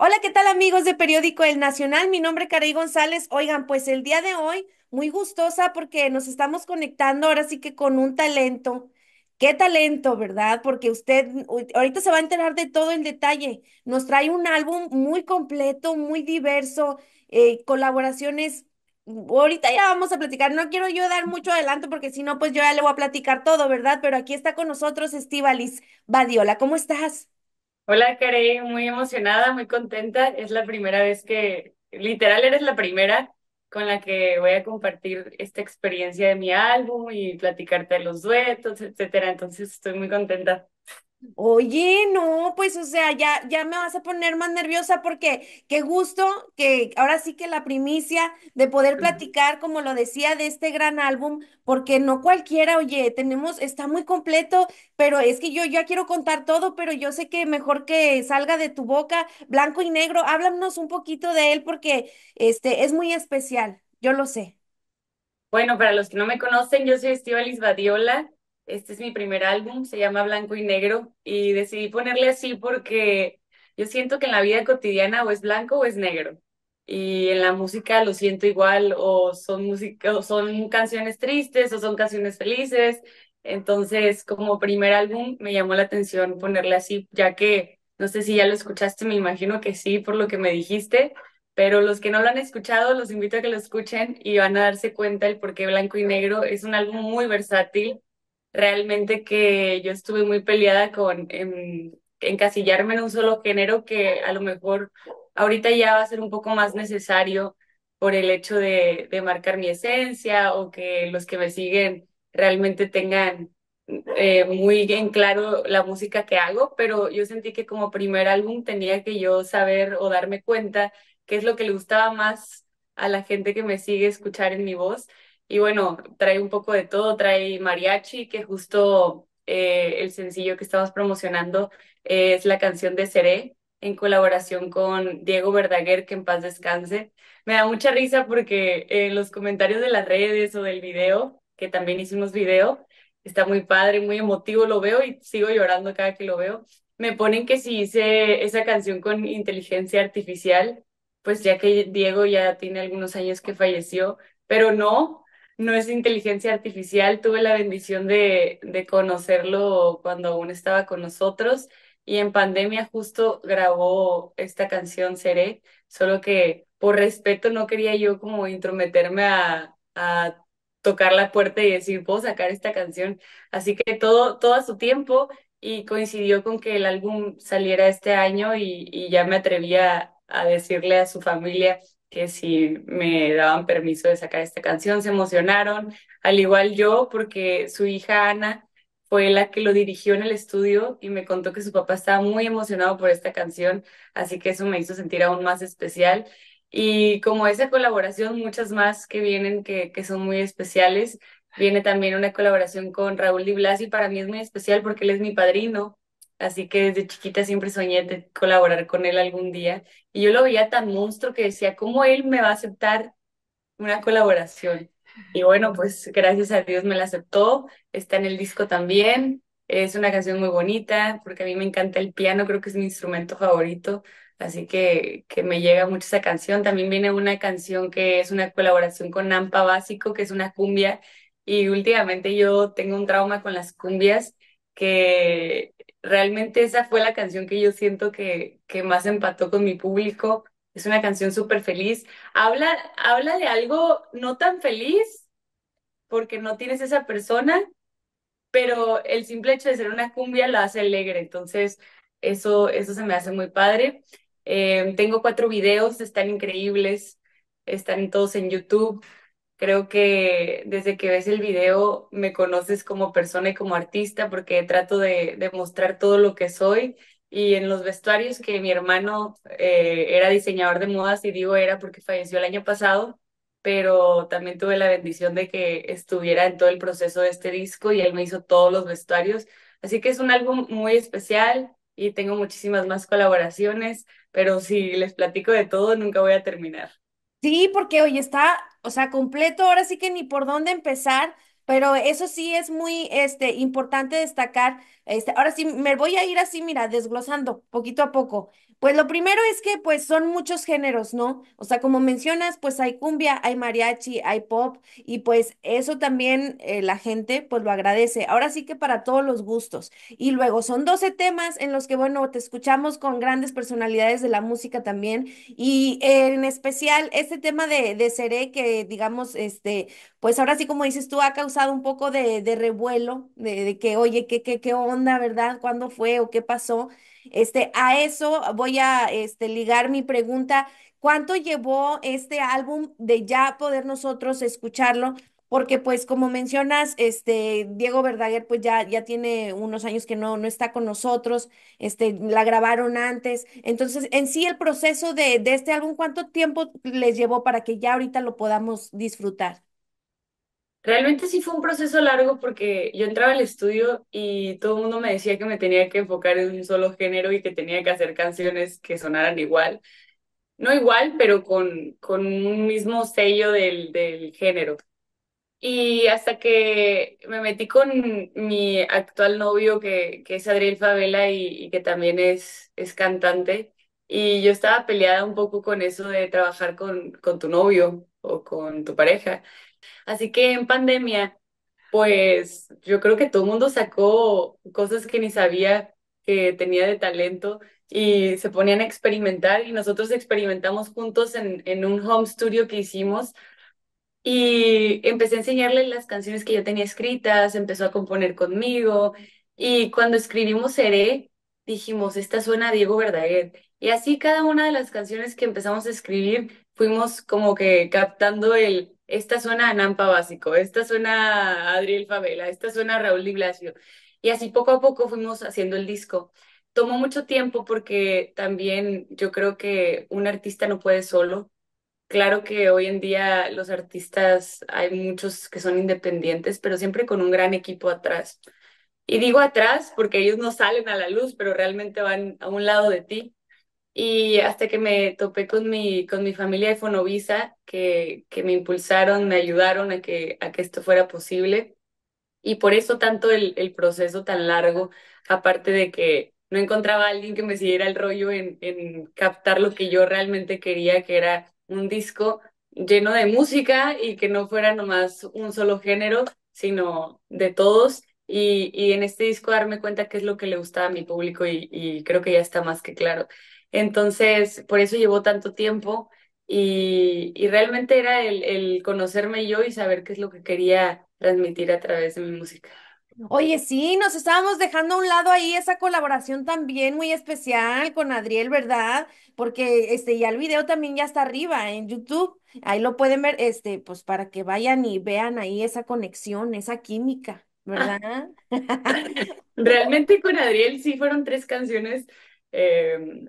Hola, ¿qué tal amigos de Periódico El Nacional? Mi nombre es Carey González. Oigan, pues el día de hoy, muy gustosa porque nos estamos conectando ahora sí que con un talento. Qué talento, ¿verdad? Porque usted ahorita se va a enterar de todo el detalle. Nos trae un álbum muy completo, muy diverso, eh, colaboraciones. Mm, ahorita ya vamos a platicar. No quiero yo dar mucho adelanto porque si no, pues yo ya le voy a platicar todo, ¿verdad? Pero aquí está con nosotros Estivalis Badiola. ¿Cómo estás? Hola, Karey, muy emocionada, muy contenta. Es la primera vez que, literal, eres la primera con la que voy a compartir esta experiencia de mi álbum y platicarte de los duetos, etcétera. Entonces, estoy muy contenta. Oye, no, pues o sea, ya, ya me vas a poner más nerviosa porque qué gusto que ahora sí que la primicia de poder platicar, como lo decía, de este gran álbum, porque no cualquiera, oye, tenemos, está muy completo, pero es que yo ya quiero contar todo, pero yo sé que mejor que salga de tu boca, blanco y negro, háblanos un poquito de él porque este es muy especial, yo lo sé. Bueno, para los que no me conocen, yo soy Estivalis Badiola. Este es mi primer álbum, se llama Blanco y Negro y decidí ponerle así porque yo siento que en la vida cotidiana o es blanco o es negro. Y en la música lo siento igual, o son, son canciones tristes o son canciones felices. Entonces, como primer álbum, me llamó la atención ponerle así, ya que no sé si ya lo escuchaste, me imagino que sí, por lo que me dijiste, pero los que no lo han escuchado, los invito a que lo escuchen y van a darse cuenta el por qué Blanco y Negro es un álbum muy versátil realmente que yo estuve muy peleada con en, encasillarme en un solo género que a lo mejor ahorita ya va a ser un poco más necesario por el hecho de, de marcar mi esencia o que los que me siguen realmente tengan eh, muy bien claro la música que hago, pero yo sentí que como primer álbum tenía que yo saber o darme cuenta qué es lo que le gustaba más a la gente que me sigue escuchar en mi voz y bueno, trae un poco de todo, trae mariachi, que justo eh, el sencillo que estamos promocionando eh, es la canción de Seré, en colaboración con Diego Verdaguer, que en paz descanse. Me da mucha risa porque eh, en los comentarios de las redes o del video, que también hicimos video, está muy padre, muy emotivo, lo veo y sigo llorando cada que lo veo. Me ponen que si hice esa canción con inteligencia artificial, pues ya que Diego ya tiene algunos años que falleció, pero no, no es inteligencia artificial. Tuve la bendición de, conocerlo cuando aún estaba con nosotros y en pandemia justo grabó esta canción Seré, solo que por respeto no quería yo como intrometerme a, a tocar la puerta y decir, puedo sacar esta canción. Así que todo, todo a su tiempo y coincidió con que el álbum saliera este año y ya me atrevía a decirle a su familia que si me daban permiso de sacar esta canción, se emocionaron, al igual yo, porque su hija Ana fue la que lo dirigió en el estudio y me contó que su papá estaba muy emocionado por esta canción, así que eso me hizo sentir aún más especial. Y como esa colaboración, muchas más que vienen que, son muy especiales. Viene también una colaboración con Raúl Di Blas y para mí es muy especial porque él es mi padrino Así que desde chiquita siempre soñé de colaborar con él algún día. Y yo lo veía tan monstruo que decía, ¿cómo él me va a aceptar una colaboración? Y bueno, pues gracias a Dios me la aceptó. Está en el disco también. Es una canción muy bonita porque a mí me encanta el piano, creo que es mi instrumento favorito. Así que, que me llega mucho esa canción. También viene una canción que es una colaboración con Nampa Básico, que es una cumbia. Y últimamente yo tengo un trauma con las cumbias que realmente esa fue la canción que yo siento que, más empató con mi público. Es una canción súper feliz. Habla, habla de algo no tan feliz porque no tienes esa persona, pero el simple hecho de ser una cumbia lo hace alegre. Entonces, eso, eso se me hace muy padre. Eh, tengo cuatro videos, están increíbles, están todos en YouTube. Creo que desde que ves el video me conoces como persona y como artista porque trato de, mostrar todo lo que soy y en los vestuarios que mi hermano eh, era diseñador de modas y digo era porque falleció el año pasado, pero también tuve la bendición de que estuviera en todo el proceso de este disco y él me hizo todos los vestuarios. Así que es un álbum muy especial y tengo muchísimas más colaboraciones, pero si les platico de todo nunca voy a terminar. Sí, porque hoy está, o sea, completo, ahora sí que ni por dónde empezar, pero eso sí es muy este, importante destacar. Este, ahora sí, me voy a ir así, mira, desglosando poquito a poco. Pues lo primero es que pues son muchos géneros, ¿no? O sea, como mencionas, pues hay cumbia, hay mariachi, hay pop y pues eso también eh, la gente pues lo agradece. Ahora sí que para todos los gustos. Y luego son 12 temas en los que, bueno, te escuchamos con grandes personalidades de la música también y en especial este tema de, de Seré que digamos, este, pues ahora sí como dices tú ha causado un poco de, de revuelo, de, de, que, oye, ¿qué, qué, qué onda, ¿verdad? ¿Cuándo fue o qué pasó? Este, a eso voy a este, ligar mi pregunta. ¿Cuánto llevó este álbum de ya poder nosotros escucharlo? Porque pues como mencionas, este Diego Verdaguer pues ya, ya tiene unos años que no, no está con nosotros, este, la grabaron antes. Entonces, en sí el proceso de, de este álbum, ¿cuánto tiempo les llevó para que ya ahorita lo podamos disfrutar? Realmente sí fue un proceso largo porque yo entraba al estudio y todo el mundo me decía que me tenía que enfocar en un solo género y que tenía que hacer canciones que sonaran igual. No igual, pero con, con un mismo sello del, del género. Y hasta que me metí con mi actual novio, que, que es Adriel Favela y, que también es, es cantante, y yo estaba peleada un poco con eso de trabajar con, con tu novio o con tu pareja. Así que en pandemia, pues yo creo que todo el mundo sacó cosas que ni sabía que tenía de talento y se ponían a experimentar y nosotros experimentamos juntos en, en un home studio que hicimos y empecé a enseñarle las canciones que yo tenía escritas, empezó a componer conmigo y cuando escribimos Seré, e, dijimos, esta suena a Diego Verdaguer. Y así cada una de las canciones que empezamos a escribir fuimos como que captando el, esta suena a Nampa Básico, esta suena Adriel Favela, esta suena Raúl Di Y así poco a poco fuimos haciendo el disco. Tomó mucho tiempo porque también yo creo que un artista no puede solo. Claro que hoy en día los artistas, hay muchos que son independientes, pero siempre con un gran equipo atrás. Y digo atrás porque ellos no salen a la luz, pero realmente van a un lado de ti y hasta que me topé con mi, con mi familia de Fonovisa, que, que me impulsaron, me ayudaron a que, a que esto fuera posible. Y por eso tanto el, el proceso tan largo, aparte de que no encontraba a alguien que me siguiera el rollo en, en captar lo que yo realmente quería, que era un disco lleno de música y que no fuera nomás un solo género, sino de todos. Y, y en este disco darme cuenta qué es lo que le gustaba a mi público y, y creo que ya está más que claro. Entonces, por eso llevó tanto tiempo y, realmente era el, conocerme yo y saber qué es lo que quería transmitir a través de mi música. Oye, sí, nos estábamos dejando a un lado ahí esa colaboración también muy especial con Adriel, ¿verdad? Porque este, ya el video también ya está arriba en YouTube. Ahí lo pueden ver, este, pues para que vayan y vean ahí esa conexión, esa química, ah. ¿verdad? Realmente con Adriel sí fueron tres canciones eh,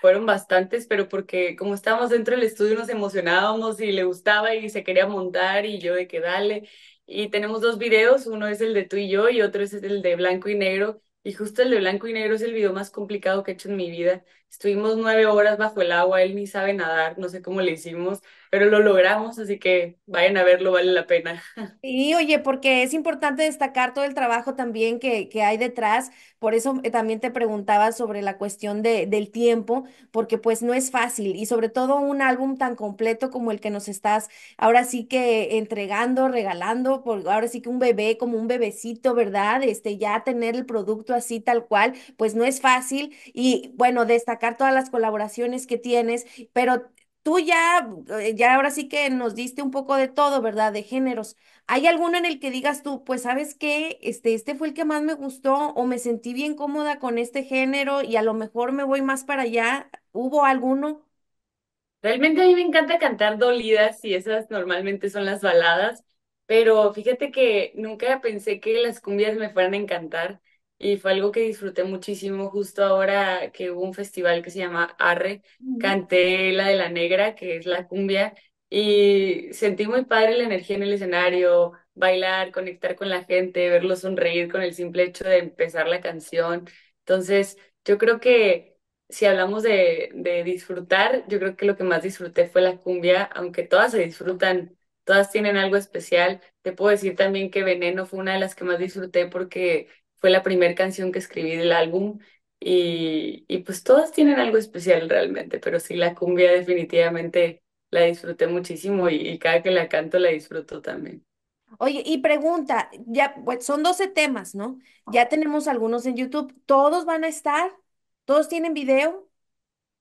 fueron bastantes, pero porque como estábamos dentro del estudio nos emocionábamos y le gustaba y se quería montar y yo de que dale. Y tenemos dos videos, uno es el de tú y yo y otro es el de blanco y negro. Y justo el de blanco y negro es el video más complicado que he hecho en mi vida. Estuvimos nueve horas bajo el agua, él ni sabe nadar, no sé cómo le hicimos pero lo logramos, así que vayan a verlo, vale la pena. Y oye, porque es importante destacar todo el trabajo también que, hay detrás, por eso eh, también te preguntaba sobre la cuestión de, del tiempo, porque pues no es fácil y sobre todo un álbum tan completo como el que nos estás ahora sí que entregando, regalando, ahora sí que un bebé como un bebecito, ¿verdad? Este, ya tener el producto así tal cual, pues no es fácil y bueno, destacar todas las colaboraciones que tienes, pero tú ya, eh, ya ahora sí que nos diste un poco de todo, ¿verdad? De géneros. ¿Hay alguno en el que digas tú, pues sabes qué, este, este fue el que más me gustó o me sentí bien cómoda con este género y a lo mejor me voy más para allá? ¿Hubo alguno? Realmente a mí me encanta cantar dolidas y esas normalmente son las baladas, pero fíjate que nunca pensé que las cumbias me fueran a encantar. Y fue algo que disfruté muchísimo justo ahora que hubo un festival que se llama Arre, canté la de la negra, que es la cumbia, y sentí muy padre la energía en el escenario, bailar, conectar con la gente, verlos sonreír con el simple hecho de empezar la canción. Entonces, yo creo que si hablamos de, de disfrutar, yo creo que lo que más disfruté fue la cumbia, aunque todas se disfrutan, todas tienen algo especial. Te puedo decir también que Veneno fue una de las que más disfruté porque fue la primera canción que escribí del álbum y, pues todas tienen algo especial realmente, pero sí, la cumbia definitivamente la disfruté muchísimo y, cada que la canto la disfruto también. Oye, y pregunta, ya pues, son 12 temas, ¿no? Ya tenemos algunos en YouTube. ¿Todos van a estar? ¿Todos tienen video?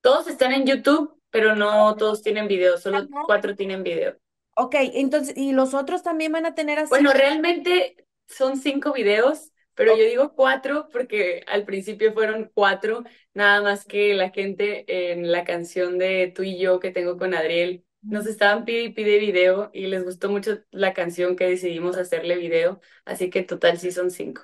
Todos están en YouTube, pero no todos tienen video, solo cuatro tienen video. Ok, entonces, ¿y los otros también van a tener así? Bueno, realmente son cinco videos pero yo digo cuatro porque al principio fueron cuatro, nada más que la gente en la canción de Tú y yo que tengo con Adriel nos estaban pide y pide video y les gustó mucho la canción que decidimos hacerle video, así que total sí son cinco.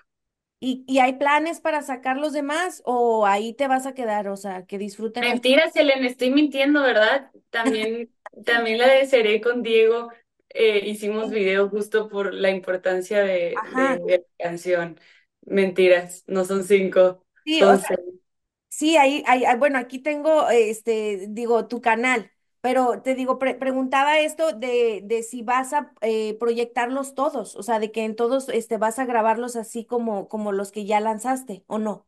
¿Y, ¿Y, hay planes para sacar los demás o ahí te vas a quedar? O sea, que disfruten. Mentira, Selena, estoy mintiendo, ¿verdad? También, también la de Seré con Diego eh, hicimos video justo por la importancia de la canción. Mentiras, no son cinco, Sí, son sí, ahí, ah, bueno, aquí tengo, este, digo, tu canal, pero te digo, preguntaba esto de, de si vas a eh, proyectarlos todos, o sea, de que en todos, este, vas a grabarlos así como, como los que ya lanzaste, ¿o no?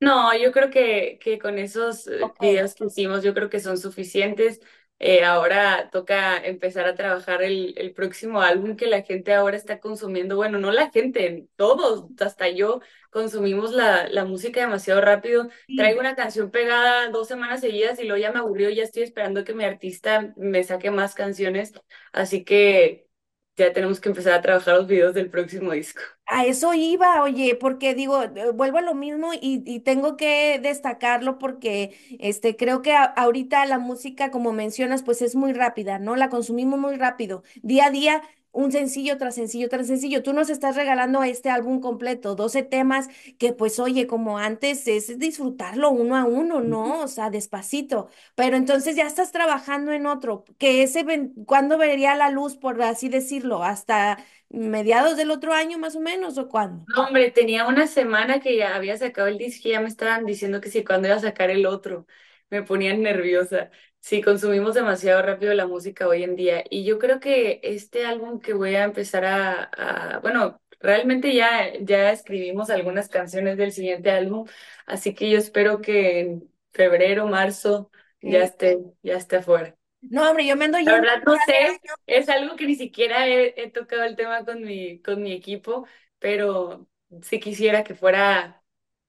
No, yo creo que, que con esos eh, videos que hicimos, yo creo que son suficientes. Eh, ahora toca empezar a trabajar el, el, próximo álbum que la gente ahora está consumiendo. Bueno, no la gente, todos, hasta yo, consumimos la, la música demasiado rápido. Traigo una canción pegada dos semanas seguidas y luego ya me aburrió, ya estoy esperando que mi artista me saque más canciones. Así que ya tenemos que empezar a trabajar los videos del próximo disco. A eso iba, oye, porque digo, eh, vuelvo a lo mismo y, tengo que destacarlo porque este, creo que ahorita la música, como mencionas, pues es muy rápida, ¿no? La consumimos muy rápido. Día a día un sencillo tras sencillo tras sencillo. Tú nos estás regalando este álbum completo, 12 temas que pues oye, como antes es disfrutarlo uno a uno, ¿no? O sea, despacito. Pero entonces ya estás trabajando en otro, que ese, ¿cuándo vería la luz, por así decirlo? ¿Hasta mediados del otro año más o menos o cuándo? No, hombre, tenía una semana que ya había sacado el disco y ya me estaban diciendo que sí, cuándo iba a sacar el otro. Me ponían nerviosa. Sí, consumimos demasiado rápido la música hoy en día y yo creo que este álbum que voy a empezar a, bueno, realmente ya, ya escribimos algunas canciones del siguiente álbum, así que yo espero que en febrero, marzo ya esté, ya esté afuera. No, hombre, yo me ando La no sé, es algo que ni siquiera he, tocado el tema con mi, con mi equipo, pero sí quisiera que fuera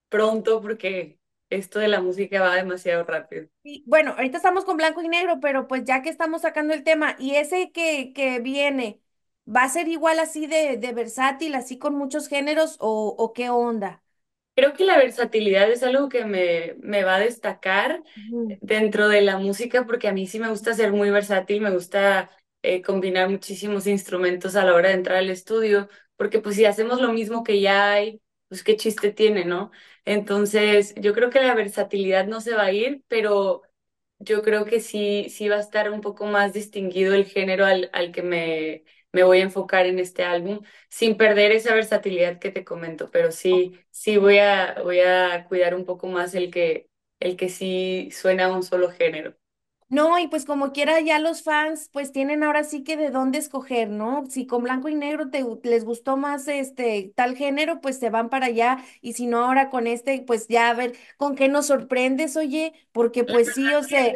pronto porque esto de la música va demasiado rápido. Y, bueno, ahorita estamos con blanco y negro, pero pues ya que estamos sacando el tema y ese que, viene, ¿va a ser igual así de, versátil, así con muchos géneros o, o qué onda? Creo que la versatilidad es algo que me, va a destacar dentro de la música porque a mí sí me gusta ser muy versátil, me gusta eh, combinar muchísimos instrumentos a la hora de entrar al estudio, porque pues si hacemos lo mismo que ya hay, pues, qué chiste tiene, ¿no? Entonces, yo creo que la versatilidad no se va a ir, pero yo creo que sí, sí va a estar un poco más distinguido el género al, que me, me voy a enfocar en este álbum, sin perder esa versatilidad que te comento, pero sí, sí voy a, voy a cuidar un poco más el que, el que sí suena a un solo género. No, y pues como quiera ya los fans pues tienen ahora sí que de dónde escoger, ¿no? Si con blanco y negro te les gustó más este tal género, pues se van para allá y si no ahora con este, pues ya a ver con qué nos sorprendes, oye, porque pues sí, o sea,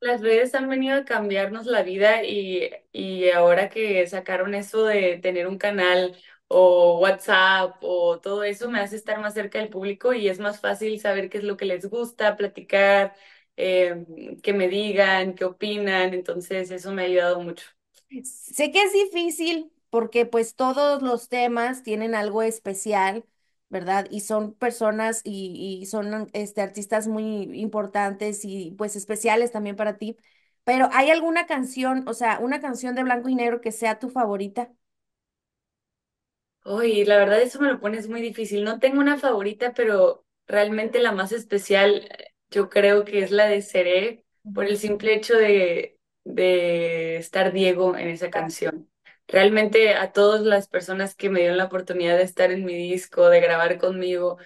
las redes han venido a cambiarnos la vida y, y ahora que sacaron eso de tener un canal o WhatsApp o todo eso me hace estar más cerca del público y es más fácil saber qué es lo que les gusta, platicar Em, que me digan, que opinan, entonces eso me ha ayudado mucho. Sé que es difícil porque pues todos los temas tienen algo especial, ¿verdad? Y son personas y, son este, artistas muy importantes y pues especiales también para ti. Pero ¿hay alguna canción, o sea, una canción de blanco y negro que sea tu favorita? Uy, la verdad eso me lo pones muy difícil. No tengo una favorita, pero realmente la más especial yo creo que es la de Seré, por el simple hecho de, de estar Diego en esa canción. Realmente a todas las personas que me dieron la oportunidad de estar en mi disco, de grabar conmigo,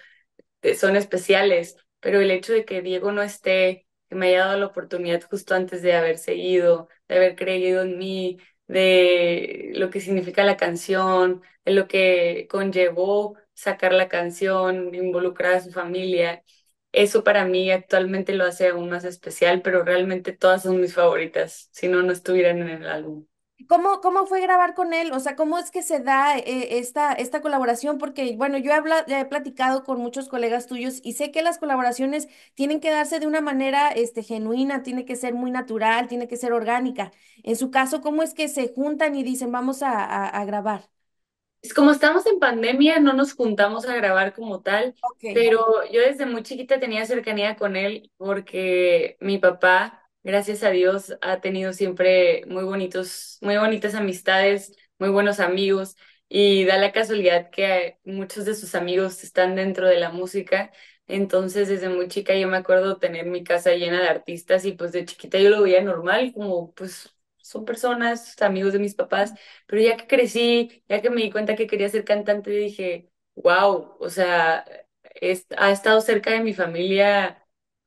son especiales, pero el hecho de que Diego no esté, que me haya dado la oportunidad justo antes de haber seguido, de haber creído en mí, de lo que significa la canción, de lo que conllevó sacar la canción, involucrar a su familia, eso para mí actualmente lo hace aún más especial, pero realmente todas son mis favoritas, si no, no estuvieran en el álbum. ¿Cómo, ¿Cómo fue grabar con él? O sea, ¿cómo es que se da eh, esta, esta colaboración? Porque, bueno, yo he, he platicado con muchos colegas tuyos y sé que las colaboraciones tienen que darse de una manera este, genuina, tiene que ser muy natural, tiene que ser orgánica. En su caso, ¿cómo es que se juntan y dicen, vamos a grabar? Pues, como estamos en pandemia, no nos juntamos a grabar como tal, pero yo desde muy chiquita tenía cercanía con él porque mi papá, gracias a Dios, ha tenido siempre muy bonitos, muy bonitas amistades, muy buenos amigos y da la casualidad que muchos de sus amigos están dentro de la música. Entonces, desde muy chica yo me acuerdo tener mi casa llena de artistas y pues de chiquita yo lo veía normal, como pues son personas, amigos de mis papás, pero ya que crecí, ya que me di cuenta que quería ser cantante, dije, wow, o sea, ha estado cerca de mi familia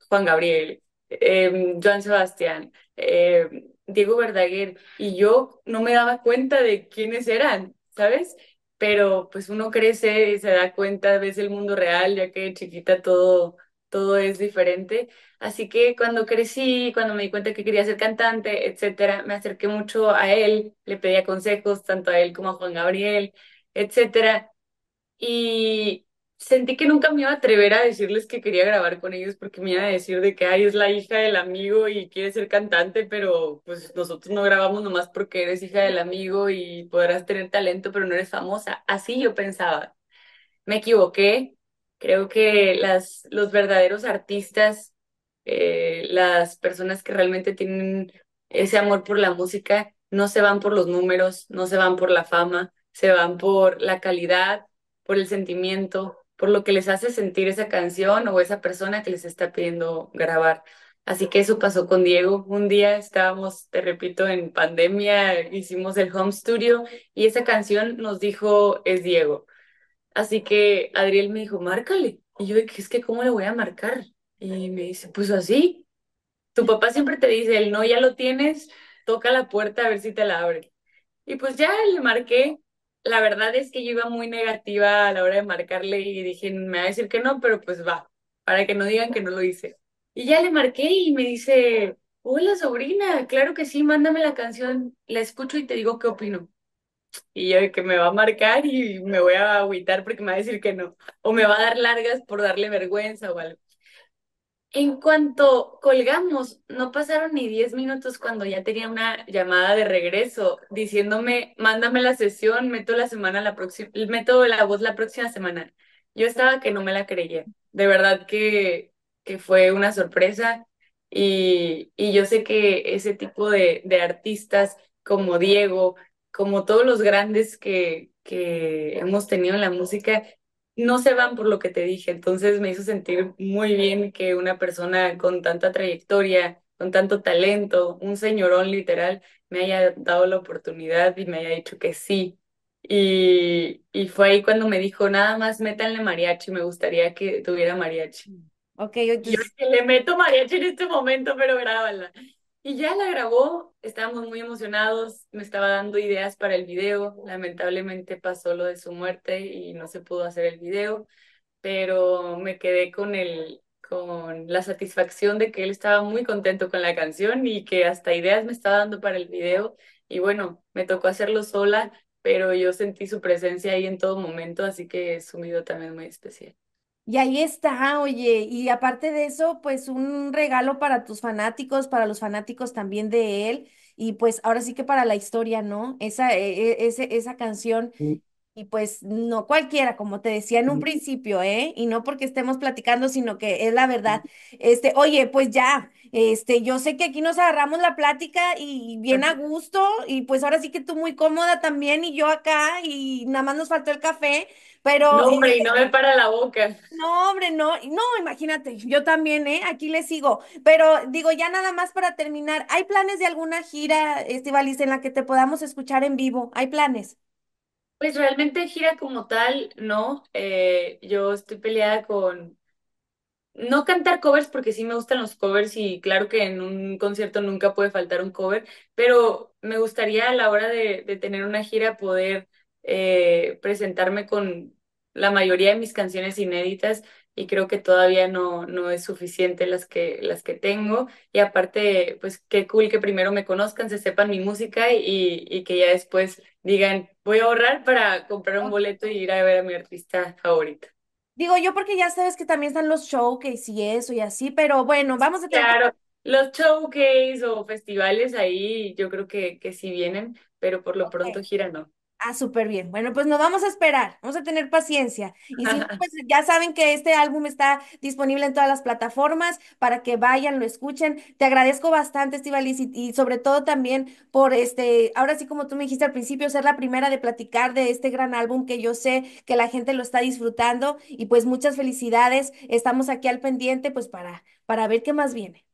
Juan Gabriel, em, Joan Sebastián, em, Diego Verdaguer, y yo no me daba cuenta de quiénes eran, ¿sabes? Pero pues uno crece y se da cuenta, ves el mundo real, ya que chiquita todo todo es diferente. Así que cuando crecí, cuando me di cuenta que quería ser cantante, etcétera, me acerqué mucho a él, le pedía consejos tanto a él como a Juan Gabriel, etcétera. Y sentí que nunca me iba a atrever a decirles que quería grabar con ellos porque me iba a decir de que, ay, es la hija del amigo y quiere ser cantante, pero pues nosotros no grabamos nomás porque eres hija del amigo y podrás tener talento, pero no eres famosa. Así yo pensaba. Me equivoqué, Creo que los verdaderos artistas, eh, las personas que realmente tienen ese amor por la música, no se van por los números, no se van por la fama, se van por la calidad, por el sentimiento, por lo que les hace sentir esa canción o esa persona que les está pidiendo grabar. Así que eso pasó con Diego. Un día estábamos, te repito, en pandemia, hicimos el home studio y esa canción nos dijo es Diego. Así que Adriel me dijo, márcale. Y yo dije, es que ¿cómo le voy a marcar? Y me dice, pues así. Tu papá siempre te dice, el no ya lo tienes, toca la puerta a ver si te la abre. Y pues ya le marqué. La verdad es que yo iba muy negativa a la hora de marcarle y dije, me va a decir que no, pero pues va, para que no digan que no lo hice. Y ya le marqué y me dice, hola sobrina, claro que sí, mándame la canción, la escucho y te digo qué opino. Y yo que me va a marcar y me voy a agüitar porque me va a decir que no. O me va a dar largas por darle vergüenza o algo. En cuanto colgamos, no pasaron ni 10 minutos cuando ya tenía una llamada de regreso diciéndome, mándame la sesión, meto la semana la próxima, meto la voz la próxima semana. Yo estaba que no me la creía. De verdad que, que fue una sorpresa y, yo sé que ese tipo de artistas como Diego, como todos los grandes que, que hemos tenido en la música, no se van por lo que te dije. Entonces me hizo sentir muy bien que una persona con tanta trayectoria, con tanto talento, un señorón literal, me haya dado la oportunidad y me haya dicho que sí. Y, y fue ahí cuando me dijo, nada más métanle mariachi, me gustaría que tuviera mariachi. Ok, yo, yo le meto mariachi en este momento, pero grábala. Y ya la grabó, estábamos muy emocionados, me estaba dando ideas para el video, lamentablemente pasó lo de su muerte y no se pudo hacer el video, pero me quedé con el con la satisfacción de que él estaba muy contento con la canción y que hasta ideas me estaba dando para el video y bueno, me tocó hacerlo sola, pero yo sentí su presencia ahí en todo momento, así que es un video también muy especial. Y ahí está, oye, y aparte de eso, pues un regalo para tus fanáticos, para los fanáticos también de él, y pues ahora sí que para la historia, ¿no? Esa, e, e, esa canción, y pues no cualquiera, como te decía en un principio, ¿eh? Y no porque estemos platicando, sino que es la verdad. Este, oye, pues ya, este, yo sé que aquí nos agarramos la plática y bien a gusto, y pues ahora sí que tú muy cómoda también, y yo acá, y nada más nos faltó el café, pero. No, hombre, eh, y no me para la boca. No, hombre, no. No, imagínate, yo también, ¿eh? Aquí le sigo. Pero digo, ya nada más para terminar, ¿hay planes de alguna gira, Estivalis, en la que te podamos escuchar en vivo? ¿Hay planes? Pues realmente gira como tal, no. Eh, yo estoy peleada con. No cantar covers porque sí me gustan los covers y claro que en un concierto nunca puede faltar un cover, pero me gustaría a la hora de tener una gira poder eh, presentarme con la mayoría de mis canciones inéditas y creo que todavía no, no es suficiente las que, las que tengo. Y aparte, pues qué cool que primero me conozcan, se sepan mi música y, que ya después digan, voy a ahorrar para comprar un boleto y ir a ver a mi artista favorita. Digo yo porque ya sabes que también están los showcase y eso y así, pero bueno, vamos a tener... Claro, los showcase o festivales ahí yo creo que, que sí vienen, pero por lo pronto gira no. Ah, súper bien. Bueno, pues nos vamos a esperar, vamos a tener paciencia. Y pues ya saben que este álbum está disponible en todas las plataformas para que vayan, lo escuchen. Te agradezco bastante, Estibaliz, y, y, sobre todo también por este, ahora sí como tú me dijiste al principio, ser la primera de platicar de este gran álbum que yo sé que la gente lo está disfrutando y pues muchas felicidades. Estamos aquí al pendiente pues para, para ver qué más viene.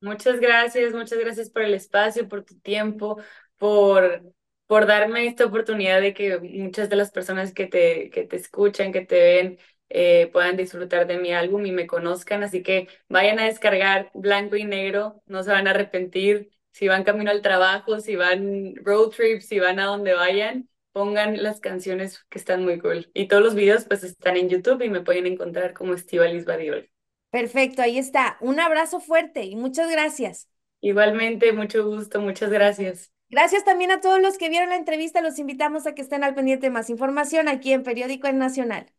Muchas gracias, muchas gracias por el espacio, por tu tiempo, por por darme esta oportunidad de que muchas de las personas que te, que te escuchan, que te ven, eh, puedan disfrutar de mi álbum y me conozcan. Así que vayan a descargar Blanco y Negro, no se van a arrepentir. Si van camino al trabajo, si van road trips si van a donde vayan, pongan las canciones que están muy cool. Y todos los videos pues están en YouTube y me pueden encontrar como Estivalis Badiol. Perfecto, ahí está. Un abrazo fuerte y muchas gracias. Igualmente, mucho gusto, muchas gracias. Gracias también a todos los que vieron la entrevista. Los invitamos a que estén al pendiente de más información aquí en Periódico El Nacional.